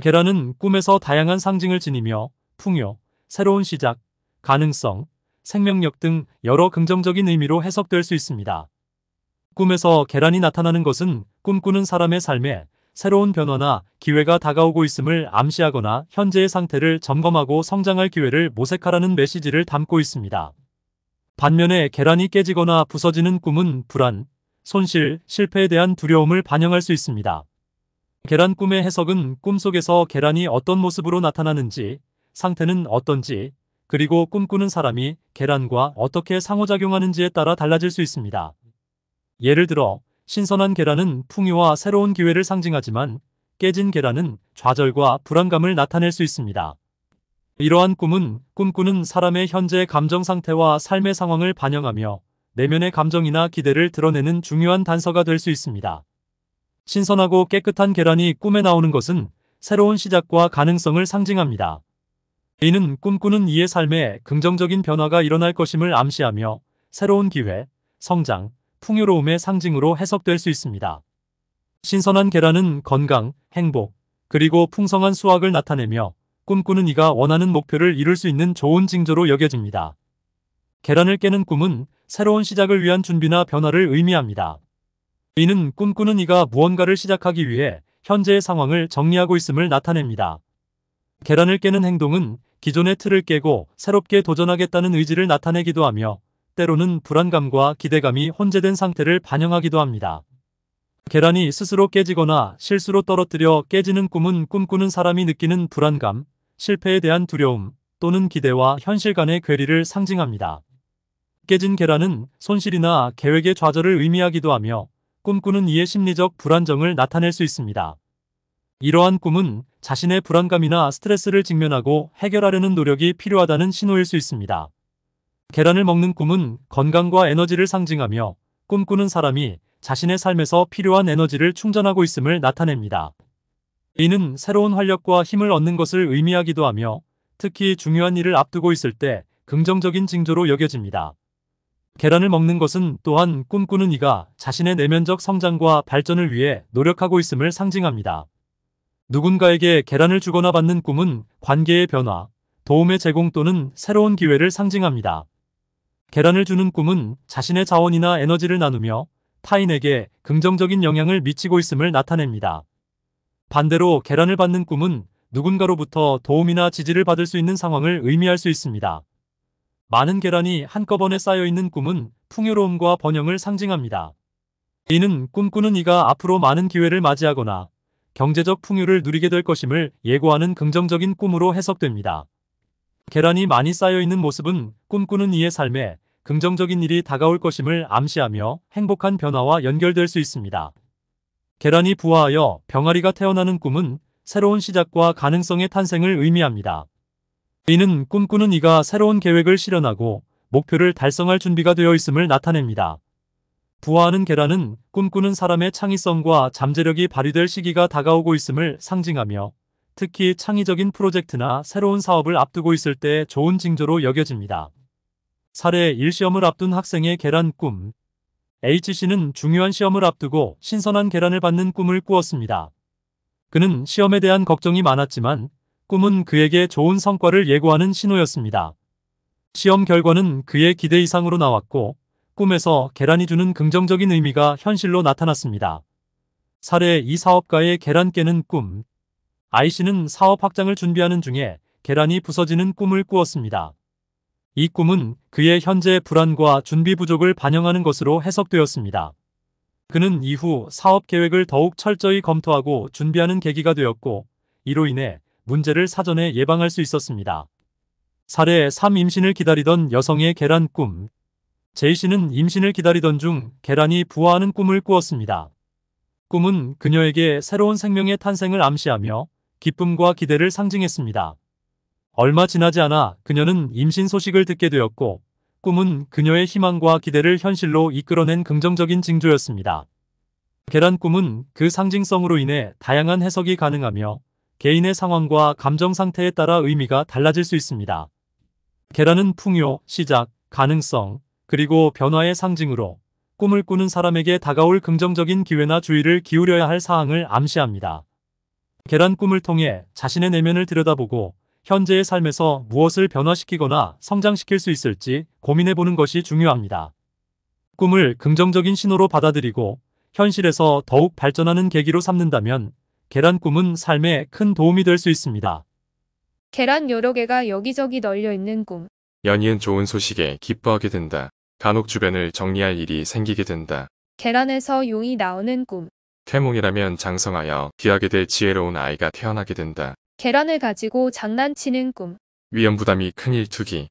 계란은 꿈에서 다양한 상징을 지니며 풍요, 새로운 시작, 가능성, 생명력 등 여러 긍정적인 의미로 해석될 수 있습니다. 꿈에서 계란이 나타나는 것은 꿈꾸는 사람의 삶에 새로운 변화나 기회가 다가오고 있음을 암시하거나 현재의 상태를 점검하고 성장할 기회를 모색하라는 메시지를 담고 있습니다. 반면에 계란이 깨지거나 부서지는 꿈은 불안, 손실, 실패에 대한 두려움을 반영할 수 있습니다. 계란 꿈의 해석은 꿈속에서 계란이 어떤 모습으로 나타나는지, 상태는 어떤지, 그리고 꿈꾸는 사람이 계란과 어떻게 상호작용하는지에 따라 달라질 수 있습니다. 예를 들어 신선한 계란은 풍요와 새로운 기회를 상징하지만 깨진 계란은 좌절과 불안감을 나타낼 수 있습니다. 이러한 꿈은 꿈꾸는 사람의 현재 감정 상태와 삶의 상황을 반영하며 내면의 감정이나 기대를 드러내는 중요한 단서가 될 수 있습니다. 신선하고 깨끗한 계란이 꿈에 나오는 것은 새로운 시작과 가능성을 상징합니다. 이는 꿈꾸는 이의 삶에 긍정적인 변화가 일어날 것임을 암시하며 새로운 기회, 성장, 풍요로움의 상징으로 해석될 수 있습니다. 신선한 계란은 건강, 행복, 그리고 풍성한 수확을 나타내며 꿈꾸는 이가 원하는 목표를 이룰 수 있는 좋은 징조로 여겨집니다. 계란을 깨는 꿈은 새로운 시작을 위한 준비나 변화를 의미합니다. 이는 꿈꾸는 이가 무언가를 시작하기 위해 현재의 상황을 정리하고 있음을 나타냅니다. 계란을 깨는 행동은 기존의 틀을 깨고 새롭게 도전하겠다는 의지를 나타내기도 하며 때로는 불안감과 기대감이 혼재된 상태를 반영하기도 합니다. 계란이 스스로 깨지거나 실수로 떨어뜨려 깨지는 꿈은 꿈꾸는 사람이 느끼는 불안감, 실패에 대한 두려움 또는 기대와 현실 간의 괴리를 상징합니다. 깨진 계란은 손실이나 계획의 좌절을 의미하기도 하며 꿈꾸는 이의 심리적 불안정을 나타낼 수 있습니다. 이러한 꿈은 자신의 불안감이나 스트레스를 직면하고 해결하려는 노력이 필요하다는 신호일 수 있습니다. 계란을 먹는 꿈은 건강과 에너지를 상징하며 꿈꾸는 사람이 자신의 삶에서 필요한 에너지를 충전하고 있음을 나타냅니다. 이는 새로운 활력과 힘을 얻는 것을 의미하기도 하며 특히 중요한 일을 앞두고 있을 때 긍정적인 징조로 여겨집니다. 계란을 먹는 것은 또한 꿈꾸는 이가 자신의 내면적 성장과 발전을 위해 노력하고 있음을 상징합니다. 누군가에게 계란을 주거나 받는 꿈은 관계의 변화, 도움의 제공 또는 새로운 기회를 상징합니다. 계란을 주는 꿈은 자신의 자원이나 에너지를 나누며 타인에게 긍정적인 영향을 미치고 있음을 나타냅니다. 반대로 계란을 받는 꿈은 누군가로부터 도움이나 지지를 받을 수 있는 상황을 의미할 수 있습니다. 많은 계란이 한꺼번에 쌓여있는 꿈은 풍요로움과 번영을 상징합니다. 이는 꿈꾸는 이가 앞으로 많은 기회를 맞이하거나 경제적 풍요를 누리게 될 것임을 예고하는 긍정적인 꿈으로 해석됩니다. 계란이 많이 쌓여있는 모습은 꿈꾸는 이의 삶에 긍정적인 일이 다가올 것임을 암시하며 행복한 변화와 연결될 수 있습니다. 계란이 부화하여 병아리가 태어나는 꿈은 새로운 시작과 가능성의 탄생을 의미합니다. 이는 꿈꾸는 이가 새로운 계획을 실현하고 목표를 달성할 준비가 되어 있음을 나타냅니다. 부화하는 계란은 꿈꾸는 사람의 창의성과 잠재력이 발휘될 시기가 다가오고 있음을 상징하며 특히 창의적인 프로젝트나 새로운 사업을 앞두고 있을 때 좋은 징조로 여겨집니다. 사례 1시험을 앞둔 학생의 계란 꿈 H씨는 중요한 시험을 앞두고 신선한 계란을 받는 꿈을 꾸었습니다. 그는 시험에 대한 걱정이 많았지만 꿈은 그에게 좋은 성과를 예고하는 신호였습니다. 시험 결과는 그의 기대 이상으로 나왔고 꿈에서 계란이 주는 긍정적인 의미가 현실로 나타났습니다. 사례 이 사업가의 계란 깨는 꿈 I씨는 사업 확장을 준비하는 중에 계란이 부서지는 꿈을 꾸었습니다. 이 꿈은 그의 현재 불안과 준비 부족을 반영하는 것으로 해석되었습니다. 그는 이후 사업 계획을 더욱 철저히 검토하고 준비하는 계기가 되었고 이로 인해 문제를 사전에 예방할 수 있었습니다. 사례 3 임신을 기다리던 여성의 계란 꿈 제이씨는 임신을 기다리던 중 계란이 부화하는 꿈을 꾸었습니다. 꿈은 그녀에게 새로운 생명의 탄생을 암시하며 기쁨과 기대를 상징했습니다. 얼마 지나지 않아 그녀는 임신 소식을 듣게 되었고 꿈은 그녀의 희망과 기대를 현실로 이끌어낸 긍정적인 징조였습니다. 계란 꿈은 그 상징성으로 인해 다양한 해석이 가능하며 개인의 상황과 감정 상태에 따라 의미가 달라질 수 있습니다. 계란은 풍요, 시작, 가능성, 그리고 변화의 상징으로 꿈을 꾸는 사람에게 다가올 긍정적인 기회나 주의를 기울여야 할 사항을 암시합니다. 계란 꿈을 통해 자신의 내면을 들여다보고 현재의 삶에서 무엇을 변화시키거나 성장시킬 수 있을지 고민해보는 것이 중요합니다. 꿈을 긍정적인 신호로 받아들이고 현실에서 더욱 발전하는 계기로 삼는다면 계란꿈은 삶에 큰 도움이 될 수 있습니다. 계란 여러 개가 여기저기 널려 있는 꿈. 연이은 좋은 소식에 기뻐하게 된다. 간혹 주변을 정리할 일이 생기게 된다. 계란에서 용이 나오는 꿈. 태몽이라면 장성하여 귀하게 될 지혜로운 아이가 태어나게 된다. 계란을 가지고 장난치는 꿈. 위험 부담이 큰 일투기,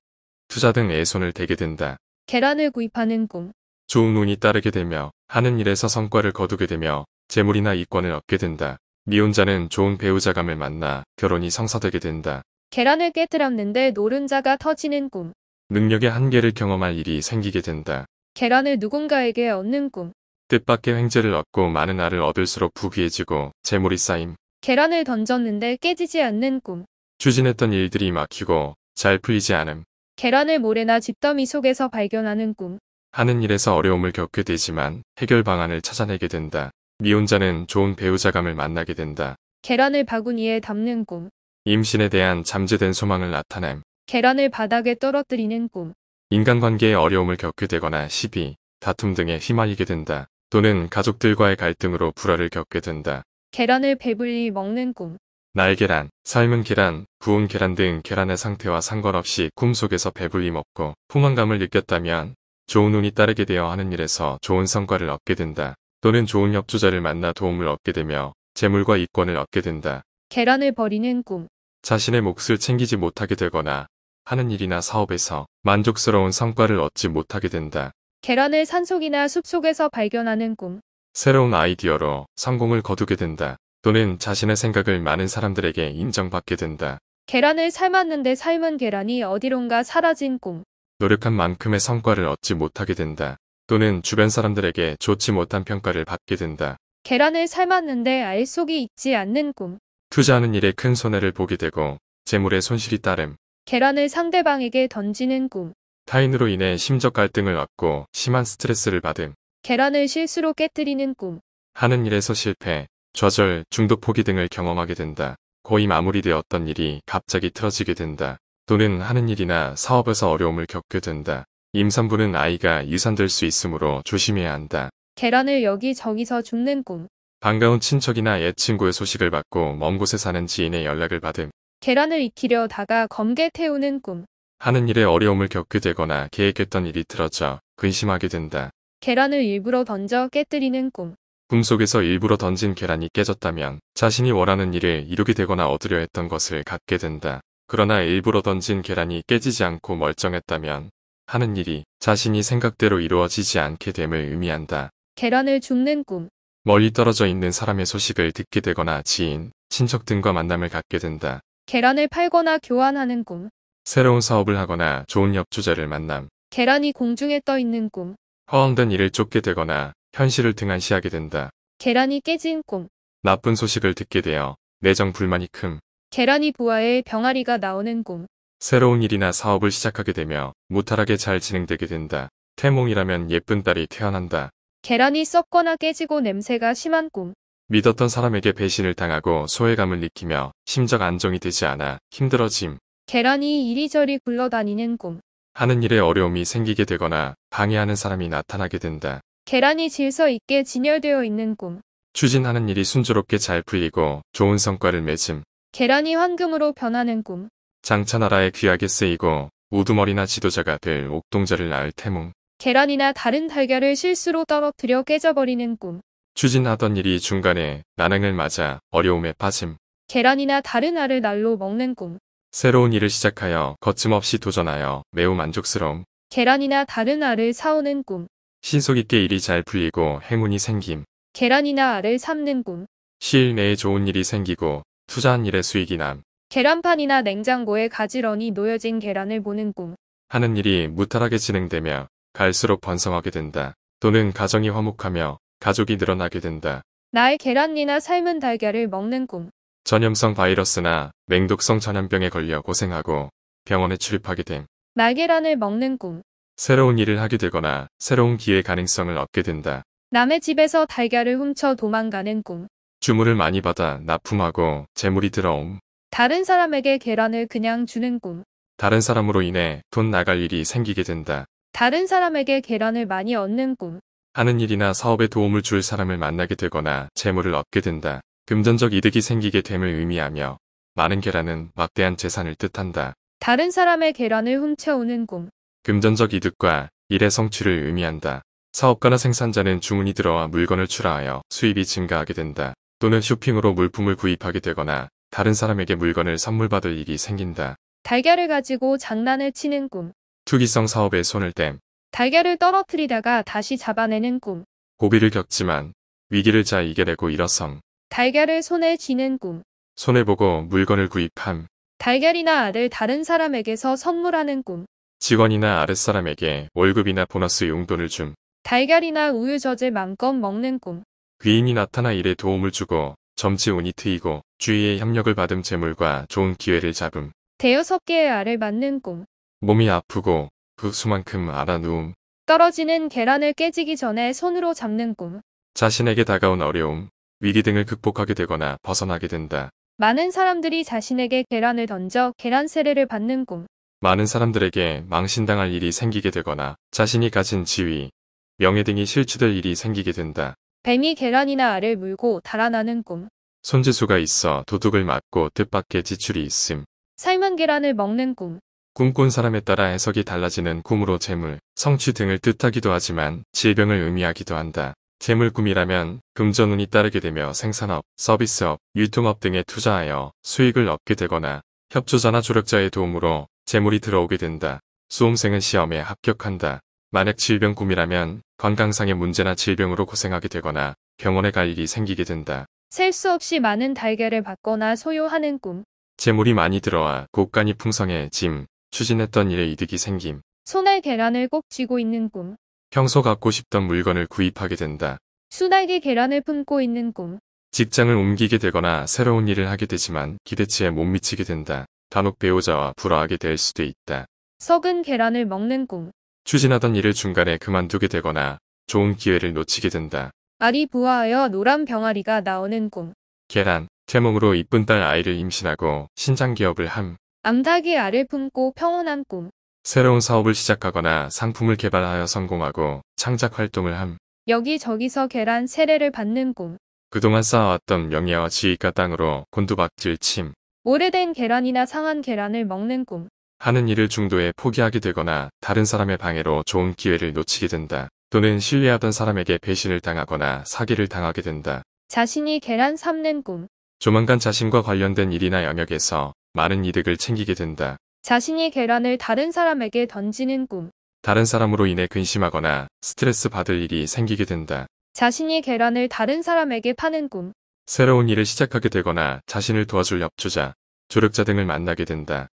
투자 등 애손을 대게 된다. 계란을 구입하는 꿈. 좋은 운이 따르게 되며 하는 일에서 성과를 거두게 되며 재물이나 이권을 얻게 된다. 미혼자는 네 좋은 배우자감을 만나 결혼이 성사되게 된다. 계란을 깨뜨렸는데 노른자가 터지는 꿈. 능력의 한계를 경험할 일이 생기게 된다. 계란을 누군가에게 얻는 꿈. 뜻밖의 횡재를 얻고 많은 알을 얻을수록 부귀해지고 재물이 쌓임. 계란을 던졌는데 깨지지 않는 꿈. 추진했던 일들이 막히고 잘 풀리지 않음. 계란을 모래나 집더미 속에서 발견하는 꿈. 하는 일에서 어려움을 겪게 되지만 해결 방안을 찾아내게 된다. 미혼자는 네 좋은 배우자감을 만나게 된다. 계란을 바구니에 담는 꿈. 임신에 대한 잠재된 소망을 나타냄. 계란을 바닥에 떨어뜨리는 꿈. 인간관계의 어려움을 겪게 되거나 시비, 다툼 등에 휘말리게 된다. 또는 가족들과의 갈등으로 불화를 겪게 된다. 계란을 배불리 먹는 꿈. 날계란, 삶은 계란, 구운 계란 등 계란의 상태와 상관없이 꿈속에서 배불리 먹고 포만감을 느꼈다면 좋은 운이 따르게 되어 하는 일에서 좋은 성과를 얻게 된다. 또는 좋은 협조자를 만나 도움을 얻게 되며 재물과 이권을 얻게 된다. 계란을 버리는 꿈. 자신의 몫을 챙기지 못하게 되거나 하는 일이나 사업에서 만족스러운 성과를 얻지 못하게 된다. 계란을 산속이나 숲속에서 발견하는 꿈. 새로운 아이디어로 성공을 거두게 된다. 또는 자신의 생각을 많은 사람들에게 인정받게 된다. 계란을 삶았는데 삶은 계란이 어디론가 사라진 꿈. 노력한 만큼의 성과를 얻지 못하게 된다. 또는 주변 사람들에게 좋지 못한 평가를 받게 된다. 계란을 삶았는데 알 속이 있지 않는 꿈. 투자하는 일에 큰 손해를 보게 되고 재물의 손실이 따름. 계란을 상대방에게 던지는 꿈. 타인으로 인해 심적 갈등을 얻고 심한 스트레스를 받음. 계란을 실수로 깨뜨리는 꿈. 하는 일에서 실패, 좌절, 중독 포기 등을 경험하게 된다. 거의 마무리되었던 일이 갑자기 틀어지게 된다. 또는 하는 일이나 사업에서 어려움을 겪게 된다. 임산부는 아이가 유산될 수 있으므로 조심해야 한다. 계란을 여기 저기서 줍는 꿈. 반가운 친척이나 옛 친구의 소식을 받고 먼 곳에 사는 지인의 연락을 받음. 계란을 익히려다가 검게 태우는 꿈. 하는 일에 어려움을 겪게 되거나 계획했던 일이 틀어져 근심하게 된다. 계란을 일부러 던져 깨뜨리는 꿈. 꿈속에서 일부러 던진 계란이 깨졌다면 자신이 원하는 일을 이루게 되거나 얻으려 했던 것을 갖게 된다. 그러나 일부러 던진 계란이 깨지지 않고 멀쩡했다면 하는 일이 자신이 생각대로 이루어지지 않게 됨을 의미한다. 계란을 줍는 꿈. 멀리 떨어져 있는 사람의 소식을 듣게 되거나 지인, 친척 등과 만남을 갖게 된다. 계란을 팔거나 교환하는 꿈. 새로운 사업을 하거나 좋은 협조자를 만남. 계란이 공중에 떠 있는 꿈. 허황된 일을 쫓게 되거나 현실을 등한시하게 된다. 계란이 깨진 꿈. 나쁜 소식을 듣게 되어 내정 불만이 큼. 계란이 부하해 병아리가 나오는 꿈. 새로운 일이나 사업을 시작하게 되며 무탈하게 잘 진행되게 된다. 태몽이라면 예쁜 딸이 태어난다. 계란이 썩거나 깨지고 냄새가 심한 꿈. 믿었던 사람에게 배신을 당하고 소외감을 느끼며 심적 안정이 되지 않아 힘들어짐. 계란이 이리저리 굴러다니는 꿈. 하는 일에 어려움이 생기게 되거나 방해하는 사람이 나타나게 된다. 계란이 질서 있게 진열되어 있는 꿈. 추진하는 일이 순조롭게 잘 풀리고 좋은 성과를 맺음. 계란이 황금으로 변하는 꿈. 장차 나라에 귀하게 쓰이고 우두머리나 지도자가 될 옥동자를 낳을 태몽. 계란이나 다른 달걀을 실수로 떨어뜨려 깨져버리는 꿈. 추진하던 일이 중간에 난항을 맞아 어려움에 빠짐. 계란이나 다른 알을 날로 먹는 꿈. 새로운 일을 시작하여 거침없이 도전하여 매우 만족스러움. 계란이나 다른 알을 사오는 꿈. 신속 있게 일이 잘 풀리고 행운이 생김. 계란이나 알을 삶는 꿈. 시일 내에 좋은 일이 생기고 투자한 일의 수익이 남. 계란판이나 냉장고에 가지런히 놓여진 계란을 보는 꿈. 하는 일이 무탈하게 진행되며 갈수록 번성하게 된다. 또는 가정이 화목하며 가족이 늘어나게 된다. 나의 계란이나 삶은 달걀을 먹는 꿈. 전염성 바이러스나 맹독성 전염병에 걸려 고생하고 병원에 출입하게 됨. 날계란을 먹는 꿈. 새로운 일을 하게 되거나 새로운 기회 가능성을 얻게 된다. 남의 집에서 달걀을 훔쳐 도망가는 꿈. 주문을 많이 받아 납품하고 재물이 들어옴. 다른 사람에게 계란을 그냥 주는 꿈. 다른 사람으로 인해 돈 나갈 일이 생기게 된다. 다른 사람에게 계란을 많이 얻는 꿈. 하는 일이나 사업에 도움을 줄 사람을 만나게 되거나 재물을 얻게 된다. 금전적 이득이 생기게 됨을 의미하며 많은 계란은 막대한 재산을 뜻한다. 다른 사람의 계란을 훔쳐오는 꿈. 금전적 이득과 일의 성취를 의미한다. 사업가나 생산자는 주문이 들어와 물건을 출하하여 수입이 증가하게 된다. 또는 쇼핑으로 물품을 구입하게 되거나 다른 사람에게 물건을 선물받을 일이 생긴다. 달걀을 가지고 장난을 치는 꿈. 투기성 사업에 손을 댐. 달걀을 떨어뜨리다가 다시 잡아내는 꿈. 고비를 겪지만 위기를 잘 이겨내고 일어섬. 달걀을 손에 쥐는 꿈. 손해보고 물건을 구입함. 달걀이나 알을 다른 사람에게서 선물하는 꿈. 직원이나 아랫사람에게 월급이나 보너스 용돈을 줌. 달걀이나 우유 젖을 마음껏 먹는 꿈. 귀인이 나타나 일에 도움을 주고 점치 운이 트이고 주위의 협력을 받음 재물과 좋은 기회를 잡음. 대여섯 개의 알을 맞는 꿈. 몸이 아프고 그 수만큼 알아누움. 떨어지는 계란을 깨지기 전에 손으로 잡는 꿈. 자신에게 다가온 어려움, 위기 등을 극복하게 되거나 벗어나게 된다. 많은 사람들이 자신에게 계란을 던져 계란 세례를 받는 꿈. 많은 사람들에게 망신당할 일이 생기게 되거나 자신이 가진 지위, 명예 등이 실추될 일이 생기게 된다. 뱀이 계란이나 알을 물고 달아나는 꿈. 손재수가 있어 도둑을 맞고 뜻밖의 지출이 있음. 삶은 계란을 먹는 꿈. 꿈꾼 사람에 따라 해석이 달라지는 꿈으로 재물, 성취 등을 뜻하기도 하지만 질병을 의미하기도 한다. 재물꿈이라면 금전운이 따르게 되며 생산업, 서비스업, 유통업 등에 투자하여 수익을 얻게 되거나 협조자나 조력자의 도움으로 재물이 들어오게 된다. 수험생은 시험에 합격한다. 만약 질병꿈이라면 건강상의 문제나 질병으로 고생하게 되거나 병원에 갈 일이 생기게 된다. 셀수 없이 많은 달걀을 받거나 소유하는 꿈. 재물이 많이 들어와 곳간이 풍성해짐, 추진했던 일에 이득이 생김. 손에 계란을 꼭 쥐고 있는 꿈. 평소 갖고 싶던 물건을 구입하게 된다. 수달게 계란을 품고 있는 꿈. 직장을 옮기게 되거나 새로운 일을 하게 되지만 기대치에 못 미치게 된다. 간혹 배우자와 불화하게 될 수도 있다. 썩은 계란을 먹는 꿈. 추진하던 일을 중간에 그만두게 되거나 좋은 기회를 놓치게 된다. 알이 부화하여 노란 병아리가 나오는 꿈. 계란, 제 몸으로 이쁜 딸 아이를 임신하고 신장 기업을 함. 암탉이 알을 품고 평온한 꿈. 새로운 사업을 시작하거나 상품을 개발하여 성공하고 창작 활동을 함. 여기저기서 계란 세례를 받는 꿈. 그동안 쌓아왔던 명예와 지위가 땅으로 곤두박질 침. 오래된 계란이나 상한 계란을 먹는 꿈. 하는 일을 중도에 포기하게 되거나 다른 사람의 방해로 좋은 기회를 놓치게 된다. 또는 신뢰하던 사람에게 배신을 당하거나 사기를 당하게 된다. 자신이 계란 삶는 꿈. 조만간 자신과 관련된 일이나 영역에서 많은 이득을 챙기게 된다. 자신이 계란을 다른 사람에게 던지는 꿈. 다른 사람으로 인해 근심하거나 스트레스 받을 일이 생기게 된다. 자신이 계란을 다른 사람에게 파는 꿈. 새로운 일을 시작하게 되거나 자신을 도와줄 협주자, 조력자 등을 만나게 된다.